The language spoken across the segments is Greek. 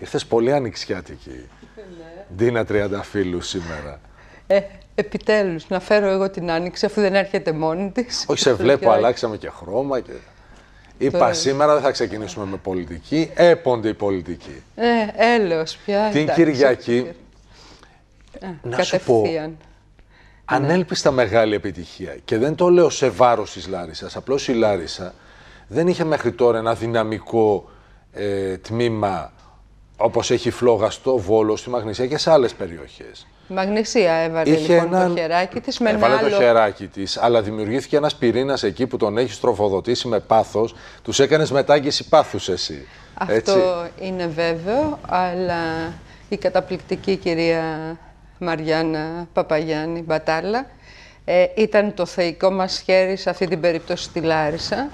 Ήρθες πολύ ανοιξιάτικη. Ναι. Ντίνα φίλου σήμερα. Ε, Επιτέλους, να φέρω εγώ την άνοιξη, αφού δεν έρχεται μόνη της. Όχι, σε βλέπω, αλλάξαμε και χρώμα. Και... Είπα σήμερα δεν θα ξεκινήσουμε με πολιτική. Έπονται οι πολιτικοί. Ε, έλεος πια. Την Κυριακή. Ε, να σου πω. Ανέλπιστα ναι. μεγάλη επιτυχία. Και δεν το λέω σε βάρος της Λάρισας. απλώς η Λάρισα δεν είχε μέχρι τώρα ένα δυναμικό ε, τμήμα Όπως έχει φλόγα φλόγαστο, βόλο, στη Μαγνησία και σε άλλες περιοχές. Μαγνησία έβαλε λοιπόν το χεράκι της με Έβαλε άλλο... το χεράκι της, αλλά δημιουργήθηκε ένας πυρήνας εκεί που τον έχει τροφοδοτήσει με πάθος. Τους έκανες μετάγγιση πάθους εσύ. Αυτό είναι βέβαιο, αλλά η καταπληκτική κυρία Μαριάννα Παπαγιάννη Μπατάλα ε, ήταν το θεϊκό μας χέρι σε αυτή την περίπτωση στη Λάρισα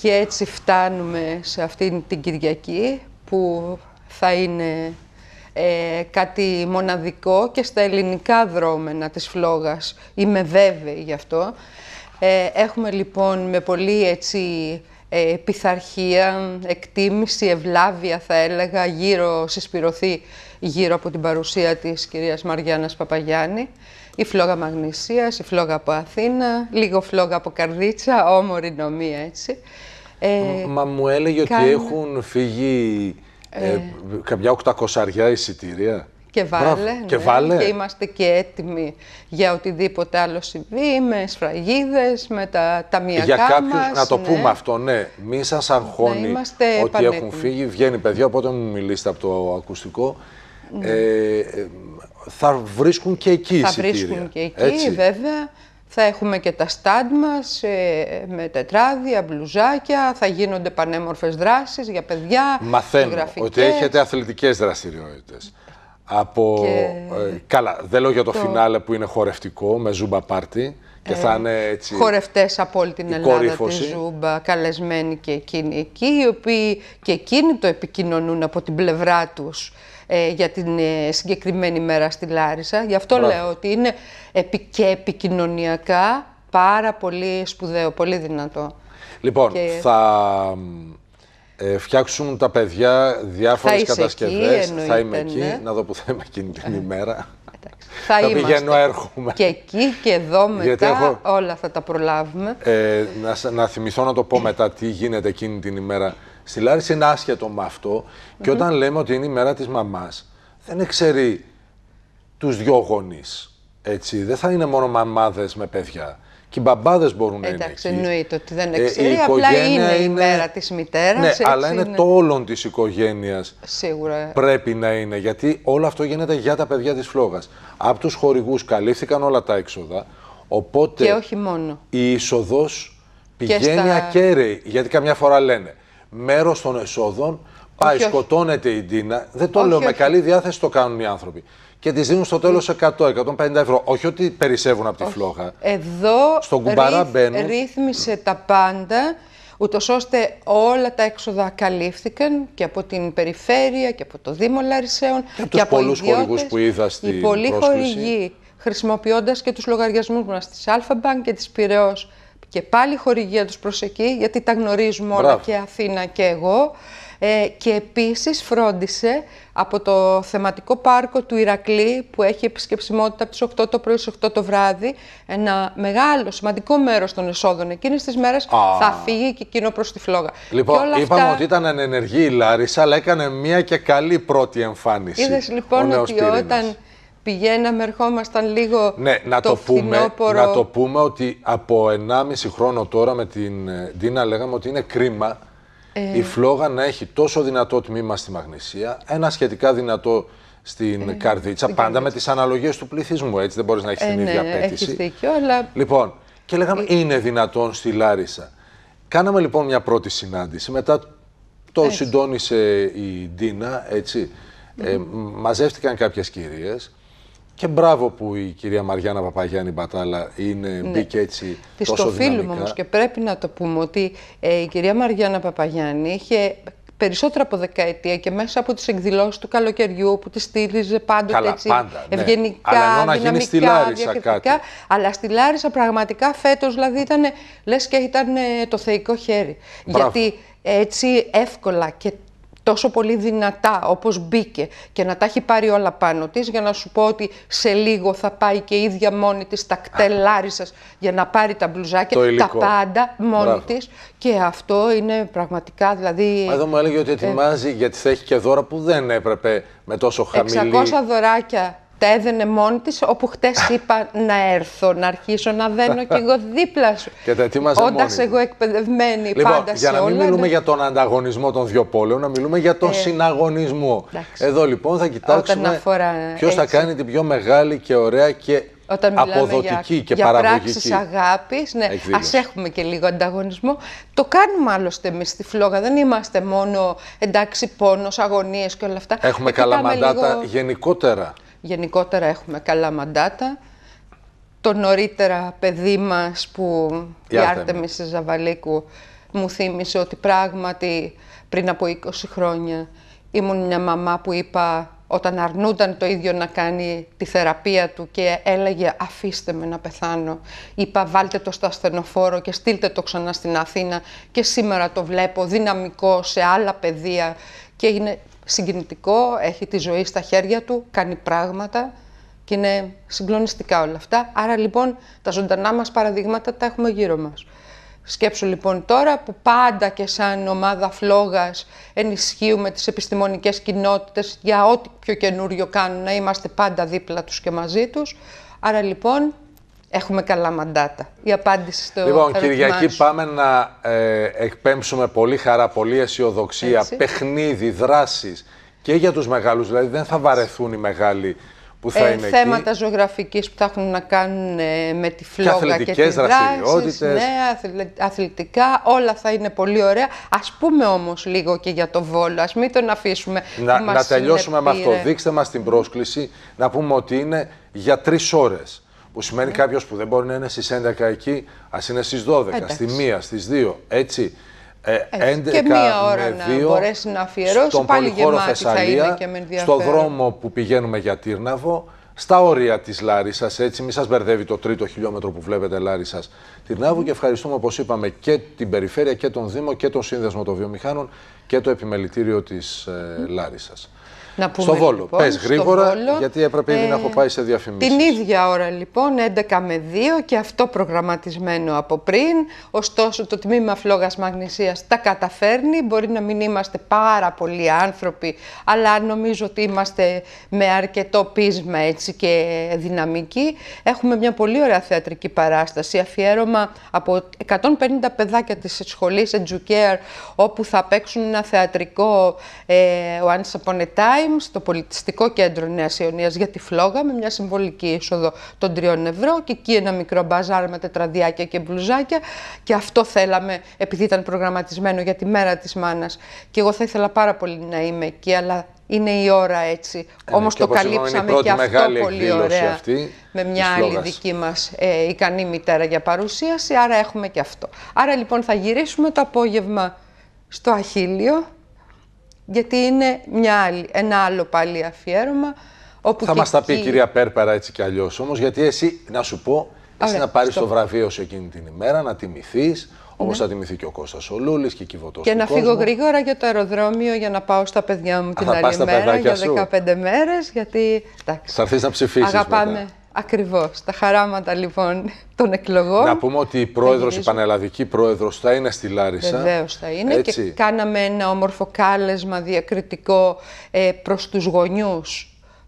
και έτσι φτάνουμε σε αυτή την Κυριακή που θα είναι ε, κάτι μοναδικό και στα ελληνικά δρόμενα της φλόγας. Είμαι βέβαιη γι' αυτό. Ε, έχουμε λοιπόν με πολύ έτσι ε, πειθαρχία, εκτίμηση, ευλάβεια θα έλεγα, γύρω, συσπηρωθεί γύρω από την παρουσία της κυρίας Μαριάννας Παπαγιάννη. Η φλόγα Μαγνησίας, η φλόγα από Αθήνα, λίγο φλόγα από Καρδίτσα, όμορη νομία έτσι. Ε, Μα μου έλεγε ότι έχουν φύγει ε, ε, καμιά 800 εισιτήρια. Και βάλε, και ναι, βάλε. Και είμαστε και έτοιμοι για οτιδήποτε άλλο συμβεί, με σφραγίδες, με τα ταμιακά Για κάποιους, να το ναι. πούμε αυτό, ναι, μη σας αγχώνει ότι έχουν φύγει. Βγαίνει παιδιά, οπότε μου μιλήσετε από το ακουστικό. Ναι. Ε, ε, θα βρίσκουν και εκεί θα εισιτήρια. Θα βρίσκουν και εκεί, βέβαια. Θα έχουμε και τα στάντ μας ε, με τετράδια, μπλουζάκια, θα γίνονται πανέμορφες δράσεις για παιδιά, Μαθαίνω ότι έχετε αθλητικές δραστηριότητες. Από... Ε, καλά, δεν λέω για το, το φινάλε που είναι χορευτικό με ζούμπα πάρτι. Και ε, θα είναι έτσι. Χορευτές από όλη την Ελλάδα κορύφωση. Ζούμπα, καλεσμένοι και εκείνοι εκεί, οι οποίοι και εκείνοι το επικοινωνούν από την πλευρά τους. Ε, για την ε, συγκεκριμένη μέρα στη Λάρισα. Γι' αυτό λέω ότι είναι επί, και επικοινωνιακά πάρα πολύ σπουδαίο, πολύ δυνατό. Λοιπόν, θα ε, φτιάξουν τα παιδιά διάφορες θα κατασκευές. θα είμαι εκεί, ναι. να δω που θα είμαι εκείνη την ημέρα. Θα, θα πηγαίνω, έρχομαι. Και εκεί και εδώ μετά όλα θα τα προλάβουμε. Ε, να, να θυμηθώ να το πω μετά τι γίνεται εκείνη την ημέρα. Στη Λάρισα είναι άσχετο με αυτο Και όταν λέμε ότι είναι η μέρα της μαμάς, δεν εξαιρεί τους δυο γονείς. Έτσι, δεν θα είναι μόνο μαμάδες με παιδιά. Και οι μπαμπάδες μπορούν Εντάξει, να είναι. Εντάξει, εννοείται ότι δεν ε, εξαιρεί. Ε, απλά είναι, η μέρα της μητέρας. Ναι, έτσι αλλά είναι, το όλον της οικογένειας. Σίγουρα. Πρέπει να είναι. Γιατί όλο αυτό γίνεται για τα παιδιά της φλόγας. Από τους χορηγούς καλύφθηκαν όλα τα έξοδα. Οπότε και όχι μόνο. η είσοδος πηγαίνει στα... ακέραιη. Γιατί καμιά φορά λένε μέρος των εσόδων πάει, όχι, σκοτώνεται η Ντίνα. Δεν το όχι, λέω με καλή διάθεση, το κάνουν οι άνθρωποι. Και της δίνουν στο τέλος 100-150 ε. ευρώ. Όχι ότι περισσεύουν από τη φλόγα. Εδώ Στον κουμπαρά ρύθμισε τα πάντα ούτως ώστε όλα τα έξοδα καλύφθηκαν και από την περιφέρεια και από το Δήμο Λαρισαίων και, και από πολλούς χορηγούς που είδα στην Ελλάδα. Οι πολλοί χορηγοί χρησιμοποιώντας και τους λογαριασμούς μας τη Αλφα και τη Πυραιό, και πάλι χορηγία τους προς εκεί, γιατί τα γνωρίζουμε όλα και Αθήνα και εγώ. Ε, και επίσης φρόντισε από το θεματικό πάρκο του Ηρακλή που έχει επισκεψιμότητα από τις 8 το πρωί στις 8 το βράδυ ένα μεγάλο σημαντικό μέρος των εσόδων εκείνες τις μέρες θα φύγει και εκείνο προς τη φλόγα. Λοιπόν, είπαμε ότι ήταν ενεργή η Λάρισα αλλά έκανε μια και καλή πρώτη εμφάνιση Είδες λοιπόν ότι όταν πηγαίναμε, ερχόμασταν λίγο ναι, να το, το πούμε, Να το πούμε ότι από 1,5 χρόνο τώρα με την ε, Ντίνα λέγαμε ότι είναι κρίμα ε. η φλόγα να έχει τόσο δυνατό τμήμα στη Μαγνησία, ένα σχετικά δυνατό στην ε, Καρδίτσα, πάντα με τις αναλογίες του πληθυσμού, έτσι δεν μπορείς να έχεις την ναι, ίδια απέτηση. Έχεις δίκιο, αλλά... Λοιπόν, και λέγαμε είναι δυνατόν στη Λάρισα. Κάναμε λοιπόν μια πρώτη συνάντηση, μετά το έτσι. συντόνισε η Ντίνα, έτσι, μαζεύτηκαν κάποιες κυρίες, και μπράβο που η κυρία Μαριάννα Παπαγιάννη Μπατάλα είναι, ναι. μπήκε έτσι Της τόσο το οφείλουμε όμως και πρέπει να το πούμε ότι ε, η κυρία Μαριάννα Παπαγιάννη είχε περισσότερα από δεκαετία και μέσα από τις εκδηλώσεις του καλοκαιριού που τη στήριζε πάντοτε Καλά, έτσι, πάντα, ναι. ευγενικά, αλλά δυναμικά, στη κάτι. Αλλά στη Λάρισα πραγματικά φέτος δηλαδή ήταν λες και ήταν ε, το θεϊκό χέρι. Μπράβο. Γιατί έτσι εύκολα και τόσο πολύ δυνατά όπως μπήκε και να τα έχει πάρει όλα πάνω της για να σου πω ότι σε λίγο θα πάει και η ίδια μόνη της τα κτελάρι σας για να πάρει τα μπλουζάκια, τα πάντα μόνη Μπράβο. της και αυτό είναι πραγματικά δηλαδή... Εδώ μου έλεγε ότι ε, ετοιμάζει γιατί θα έχει και δώρα που δεν έπρεπε με τόσο χαμηλή... 600 δωράκια έδαινε μόνη της, όπου χτες είπα να έρθω, να αρχίσω να δένω και εγώ δίπλα σου. Και τα Όντα εγώ εκπαιδευμένη λοιπόν, πάντα σε όλα. Για να μην μιλούμε ναι. για τον ανταγωνισμό των δύο πόλεων, να μιλούμε για τον ε, συναγωνισμό. Εδώ λοιπόν θα κοιτάξουμε ποιος θα κάνει την πιο μεγάλη και ωραία και όταν αποδοτική για, και για παραγωγική. Για αγάπης, ναι, ας έχουμε και λίγο ανταγωνισμό. Το κάνουμε άλλωστε εμείς στη φλόγα, δεν είμαστε μόνο εντάξει πόνος, αγωνίες και όλα αυτά. Έχουμε μαντάτα λίγο... γενικότερα γενικότερα έχουμε καλά μαντάτα. Το νωρίτερα παιδί μας που η, Άρτεμις Ζαβαλίκου μου θύμισε ότι πράγματι πριν από 20 χρόνια ήμουν μια μαμά που είπα όταν αρνούνταν το ίδιο να κάνει τη θεραπεία του και έλεγε αφήστε με να πεθάνω. Είπα βάλτε το στο ασθενοφόρο και στείλτε το ξανά στην Αθήνα και σήμερα το βλέπω δυναμικό σε άλλα παιδεία και είναι συγκινητικό, έχει τη ζωή στα χέρια του, κάνει πράγματα και είναι συγκλονιστικά όλα αυτά. Άρα λοιπόν τα ζωντανά μας παραδείγματα τα έχουμε γύρω μας. Σκέψου λοιπόν τώρα που πάντα και σαν ομάδα φλόγας ενισχύουμε τις επιστημονικές κοινότητες για ό,τι πιο καινούριο κάνουν, να είμαστε πάντα δίπλα τους και μαζί τους. Άρα λοιπόν έχουμε καλά μαντάτα. Η απάντηση στο Λοιπόν, Κυριακή πάμε να ε, εκπέμψουμε πολύ χαρά, πολύ αισιοδοξία, Έτσι. παιχνίδι, δράσεις και για τους μεγάλους. Δηλαδή δεν θα βαρεθούν οι μεγάλοι που θα ε, είναι θέματα εκεί. ζωγραφικής που θα έχουν να κάνουν ε, με τη φλόγα και, δράσεις. και τις ναι, αθλητικά, όλα θα είναι πολύ ωραία. Ας πούμε όμως λίγο και για το Βόλο, ας μην τον αφήσουμε. Να, να τελειώσουμε με αυτό. Δείξτε μας την πρόσκληση, να πούμε ότι είναι για τρεις ώρες. Που σημαίνει ναι. κάποιος που δεν μπορεί να είναι στις 11 εκεί, ας είναι στις 12, Εντάξει. στη 1, στι 2. Έτσι. Ε, 11 και μία ώρα να μπορέσει να αφιερώσει στον πάλι γεμάτη και με Στον δρόμο που πηγαίνουμε για Τύρναβο, στα όρια της Λάρισας, έτσι, μην σας μπερδεύει το τρίτο χιλιόμετρο που βλέπετε λαρισας Τυρνάβου και ευχαριστούμε όπως είπαμε και την Περιφέρεια και τον Δήμο και τον Σύνδεσμο των Βιομηχάνων και το Επιμελητήριο της ε, σα. Να πούμε, στο Βόλο. Λοιπόν, Πες γρήγορα, γιατί έπρεπε ήδη να έχω ε, πάει σε διαφημίσεις. Την ίδια ώρα λοιπόν, 11 με 2 και αυτό προγραμματισμένο από πριν. Ωστόσο το τμήμα φλόγας μαγνησίας τα καταφέρνει. Μπορεί να μην είμαστε πάρα πολλοί άνθρωποι, αλλά νομίζω ότι είμαστε με αρκετό πείσμα έτσι και δυναμική. Έχουμε μια πολύ ωραία θεατρική παράσταση, αφιέρωμα από 150 παιδάκια της σχολής Educare, όπου θα παίξουν ένα θεατρικό ε, ο στο πολιτιστικό κέντρο Νέας Ιωνίας για τη φλόγα με μια συμβολική είσοδο των τριών ευρώ και εκεί ένα μικρό μπαζάρ με τετραδιάκια και μπλουζάκια και αυτό θέλαμε επειδή ήταν προγραμματισμένο για τη μέρα της μάνας και εγώ θα ήθελα πάρα πολύ να είμαι εκεί αλλά είναι η ώρα έτσι. Ε, ναι, Όμως το καλύψαμε και αυτό πολύ ωραία με μια άλλη δική μας ε, ικανή μητέρα για παρουσίαση, άρα έχουμε και αυτό. Άρα λοιπόν θα γυρίσουμε το απόγευμα στο Αχίλιο γιατί είναι μια άλλη, ένα άλλο πάλι αφιέρωμα. Όπου θα μα μας τα πει η κυρία Πέρπερα έτσι κι αλλιώς όμως, γιατί εσύ, να σου πω, εσύ να πάρεις το βραβείο σε εκείνη την ημέρα, να τιμηθείς, Όπως ναι. θα τιμηθεί και ο Κώστας Ολούλης και η Κιβωτός Και να φύγω γρήγορα για το αεροδρόμιο για να πάω στα παιδιά μου την Α, άλλη μέρα για 15 μέρες, γιατί... Θα να ψηφίσεις. Αγαπάμε. Ακριβώς. Τα χαράματα λοιπόν των εκλογών. Να πούμε ότι η πρόεδρος, η πανελλαδική πρόεδρος, θα είναι στη Λάρισα. Βεβαίως θα είναι. Και κάναμε ένα όμορφο κάλεσμα διακριτικό ε, προς τους γονιούς,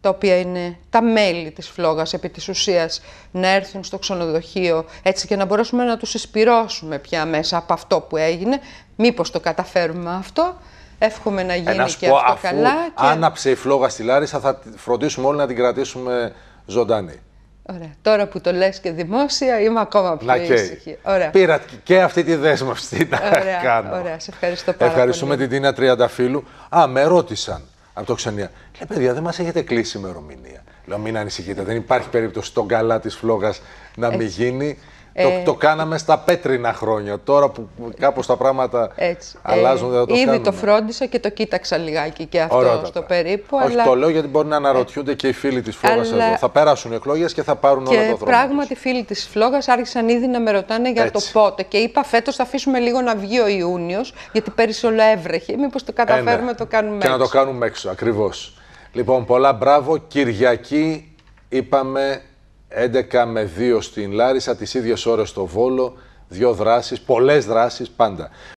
τα οποία είναι τα μέλη της φλόγας επί της ουσίας, να έρθουν στο ξενοδοχείο έτσι και να μπορέσουμε να τους εισπυρώσουμε πια μέσα από αυτό που έγινε. Μήπως το καταφέρουμε αυτό. Εύχομαι να ε, γίνει και αυτό καλά. Και... Άναψε η φλόγα στη Λάρισα, θα φροντίσουμε όλοι να την κρατήσουμε ζωντανή. Ωραία. Τώρα που το λες και δημόσια είμαι ακόμα πιο okay. Ωραία. Πήρα και αυτή τη δέσμευση. να ωραία, κάνω. Ωραία. Σε ευχαριστώ πάρα Ευχαριστούμε πολύ. την Τίνα Τριανταφύλου. Α, με ρώτησαν από το ξενία. Λέει, παιδιά, δεν μας έχετε κλείσει ημερομηνία. Λέω, μην ανησυχείτε. Δεν υπάρχει περίπτωση στον καλά της φλόγας να μην ε, γίνει. Το, ε, το κάναμε στα πέτρινα χρόνια. Τώρα που κάπως τα πράγματα ε, αλλάζουν, δεν το Ήδη το φρόντισα και το κοίταξα λιγάκι και αυτό Ωραία, στο περίπου. Όχι, αλλά... το λέω γιατί μπορεί να αναρωτιούνται και οι φίλοι της Φλόγας αλλά... εδώ. Θα περάσουν οι εκλογές και θα πάρουν και όλο το δρόμο. Και πράγματι, οι φίλοι της Φλόγας άρχισαν ήδη να με ρωτάνε για το πότε. Και είπα φέτος θα αφήσουμε λίγο να βγει ο Ιούνιος, γιατί πέρυσι όλο έβρεχε. Μήπως το καταφέρουμε ε, να το κάνουμε και έξω. Και να το κάνουμε έξω, ακριβώς. Λοιπόν, πολλά μπράβο. Κυριακή είπαμε 11 με 2 στην Λάρισα, τις ίδιες ώρες στο Βόλο, δύο δράσεις, πολλές δράσεις πάντα.